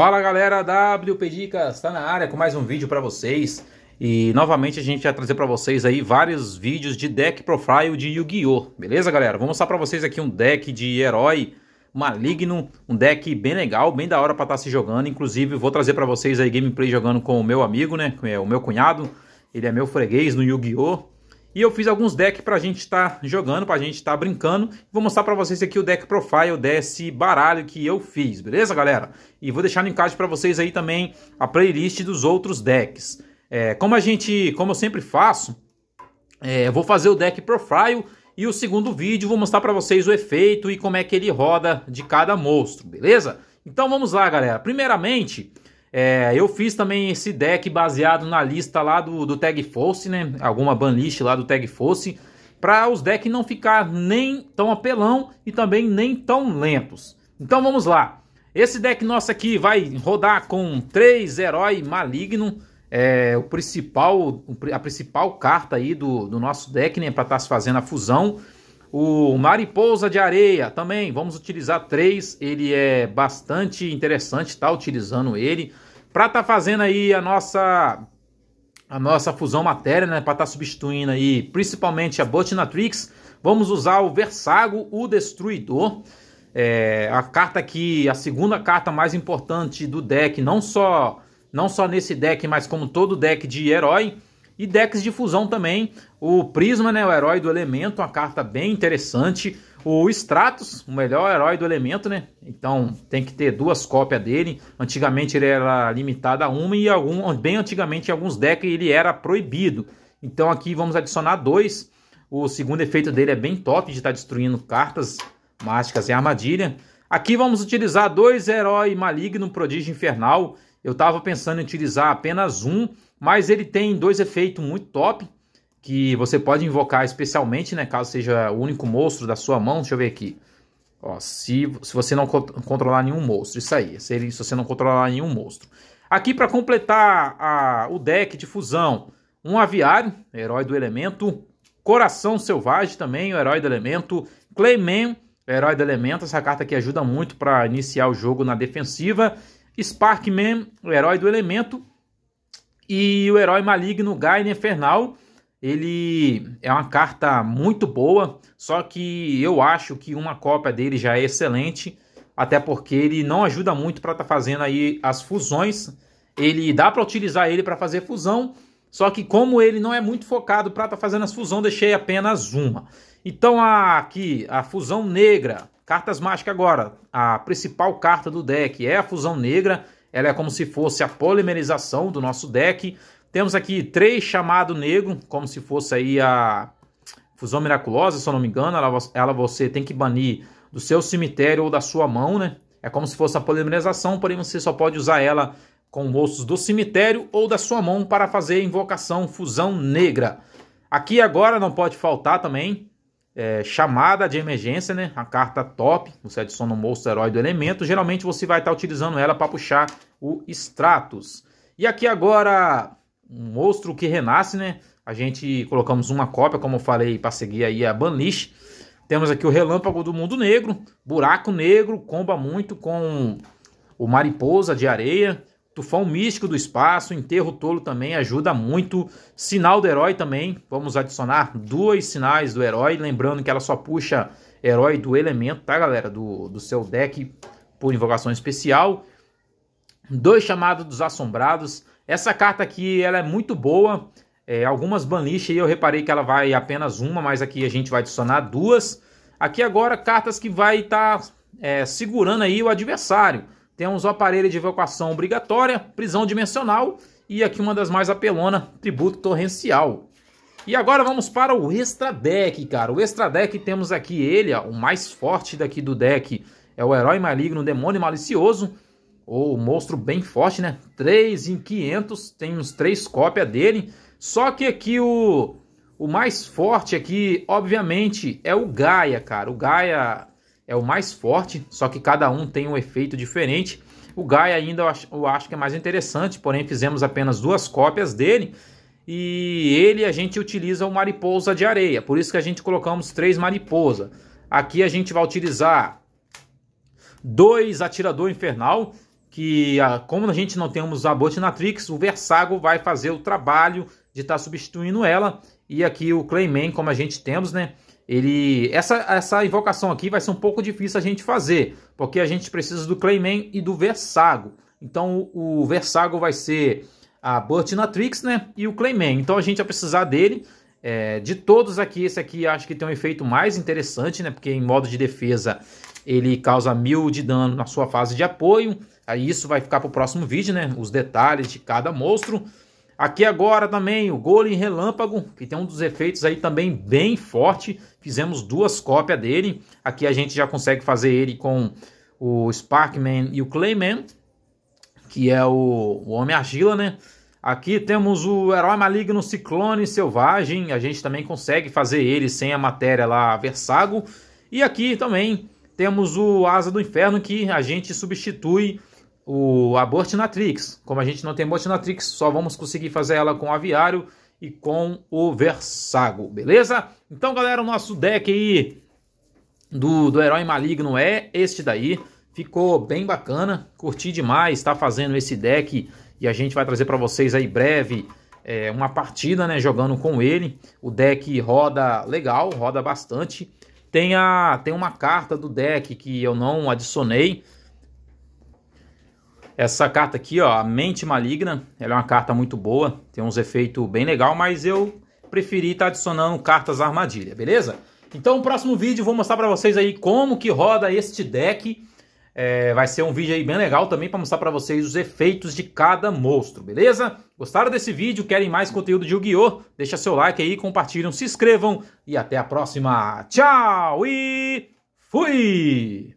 Fala galera, WP Dicas está na área com mais um vídeo para vocês e novamente a gente vai trazer para vocês aí vários vídeos de deck profile de Yu-Gi-Oh! Beleza galera? Vou mostrar para vocês aqui um deck de herói maligno, um deck bem legal, bem da hora para estar tá se jogando, inclusive vou trazer para vocês aí gameplay jogando com o meu amigo, né, é o meu cunhado, ele é meu freguês no Yu-Gi-Oh! E eu fiz alguns decks para a gente estar tá jogando, para a gente estar tá brincando. Vou mostrar para vocês aqui o deck profile desse baralho que eu fiz, beleza, galera? E vou deixar no encaixe para vocês aí também a playlist dos outros decks. É, como a gente, como eu sempre faço, é, vou fazer o deck profile e o segundo vídeo vou mostrar para vocês o efeito e como é que ele roda de cada monstro, beleza? Então vamos lá, galera. Primeiramente, é, eu fiz também esse deck baseado na lista lá do, do Tag Force, né? Alguma banlist lá do Tag Force, para os decks não ficar nem tão apelão e também nem tão lentos. Então vamos lá. Esse deck nosso aqui vai rodar com três heróis malignos. é o principal, a principal carta aí do, do nosso deck, né, para estar tá se fazendo a fusão. O Mariposa de Areia também, vamos utilizar três. Ele é bastante interessante, tá utilizando ele. Para estar tá fazendo aí a nossa a nossa fusão matéria, né? Para estar tá substituindo aí principalmente a Botinatrix, vamos usar o Versago, o Destruidor. É, a carta que a segunda carta mais importante do deck, não só não só nesse deck, mas como todo deck de herói. E decks de fusão também. O Prisma, né, o herói do elemento, uma carta bem interessante. O Stratos, o melhor herói do elemento, né? Então tem que ter duas cópias dele. Antigamente ele era limitado a uma e algum, bem antigamente em alguns decks ele era proibido. Então aqui vamos adicionar dois. O segundo efeito dele é bem top de estar tá destruindo cartas mágicas e armadilha. Aqui vamos utilizar dois herói maligno, prodígio infernal eu estava pensando em utilizar apenas um, mas ele tem dois efeitos muito top que você pode invocar especialmente, né, caso seja o único monstro da sua mão. Deixa eu ver aqui. Ó, se, se você não controlar nenhum monstro, isso aí. Se, se você não controlar nenhum monstro. Aqui para completar a, o deck de fusão, um aviário, herói do elemento, coração selvagem também, o herói do elemento, Clayman, herói do elemento. Essa carta aqui ajuda muito para iniciar o jogo na defensiva Sparkman, o herói do elemento, e o herói maligno Gaia Infernal. Ele é uma carta muito boa, só que eu acho que uma cópia dele já é excelente, até porque ele não ajuda muito para estar tá fazendo aí as fusões. Ele dá para utilizar ele para fazer fusão, só que como ele não é muito focado para estar tá fazendo as fusões, deixei apenas uma. Então a, aqui a fusão negra Cartas mágicas agora. A principal carta do deck é a Fusão Negra. Ela é como se fosse a polimerização do nosso deck. Temos aqui três chamado negro, como se fosse aí a fusão miraculosa, se eu não me engano. Ela, ela você tem que banir do seu cemitério ou da sua mão, né? É como se fosse a polimerização, porém você só pode usar ela com bolsos do cemitério ou da sua mão para fazer a invocação fusão negra. Aqui agora não pode faltar também é, chamada de emergência, né? A carta top, você adiciona um monstro herói do elemento. Geralmente você vai estar tá utilizando ela para puxar o Stratos. E aqui agora, um monstro que renasce, né? A gente colocamos uma cópia, como eu falei, para seguir aí a Banlish. Temos aqui o Relâmpago do Mundo Negro, Buraco Negro, comba muito com o Mariposa de Areia, Tufão Místico do Espaço, Enterro Tolo também ajuda muito. Sinal do Herói também, vamos adicionar dois sinais do herói. Lembrando que ela só puxa herói do elemento, tá galera? Do, do seu deck por invocação especial. Dois Chamados dos Assombrados. Essa carta aqui ela é muito boa. É, algumas banlixas aí eu reparei que ela vai apenas uma, mas aqui a gente vai adicionar duas. Aqui agora cartas que vai estar tá, é, segurando aí o adversário. Temos o aparelho de evacuação obrigatória, prisão dimensional e aqui uma das mais apelona, tributo torrencial. E agora vamos para o extra deck, cara. O extra deck temos aqui ele, ó, o mais forte daqui do deck. É o herói maligno, demônio malicioso, ou monstro bem forte, né? 3 em 500, temos 3 cópias dele. Só que aqui o, o mais forte aqui, obviamente, é o Gaia, cara. O Gaia é o mais forte, só que cada um tem um efeito diferente. O Gaia ainda eu acho, eu acho que é mais interessante, porém fizemos apenas duas cópias dele. E ele a gente utiliza o mariposa de areia, por isso que a gente colocamos três mariposa. Aqui a gente vai utilizar dois atirador infernal, que ah, como a gente não temos a Botinatrix, o Versago vai fazer o trabalho de estar tá substituindo ela. E aqui o Clayman, como a gente temos, né? ele essa, essa invocação aqui vai ser um pouco difícil a gente fazer, porque a gente precisa do Clayman e do Versago. Então o, o Versago vai ser a Burtinatrix, né, e o Clayman. Então a gente vai precisar dele. É, de todos aqui, esse aqui acho que tem um efeito mais interessante, né, porque em modo de defesa ele causa mil de dano na sua fase de apoio. Aí isso vai ficar para o próximo vídeo, né, os detalhes de cada monstro. Aqui agora também o Golem Relâmpago, que tem um dos efeitos aí também bem forte. Fizemos duas cópias dele. Aqui a gente já consegue fazer ele com o Sparkman e o Clayman, que é o, o Homem Argila, né? Aqui temos o Herói Maligno Ciclone Selvagem. A gente também consegue fazer ele sem a matéria lá Versago. E aqui também temos o Asa do Inferno, que a gente substitui o, abortinatrix Como a gente não tem abortinatrix só vamos conseguir fazer ela com o Aviário e com o Versago, beleza? Então, galera, o nosso deck aí do, do Herói Maligno é este daí. Ficou bem bacana, curti demais tá fazendo esse deck e a gente vai trazer para vocês aí breve é, uma partida, né, jogando com ele. O deck roda legal, roda bastante. Tem, a, tem uma carta do deck que eu não adicionei, essa carta aqui, ó, a Mente Maligna, ela é uma carta muito boa, tem uns efeitos bem legal, mas eu preferi estar tá adicionando cartas armadilha, beleza? Então no próximo vídeo vou mostrar para vocês aí como que roda este deck. É, vai ser um vídeo aí bem legal também para mostrar para vocês os efeitos de cada monstro, beleza? Gostaram desse vídeo? Querem mais conteúdo de Yu-Gi-Oh? Deixa seu like aí, compartilham, se inscrevam e até a próxima. Tchau e fui!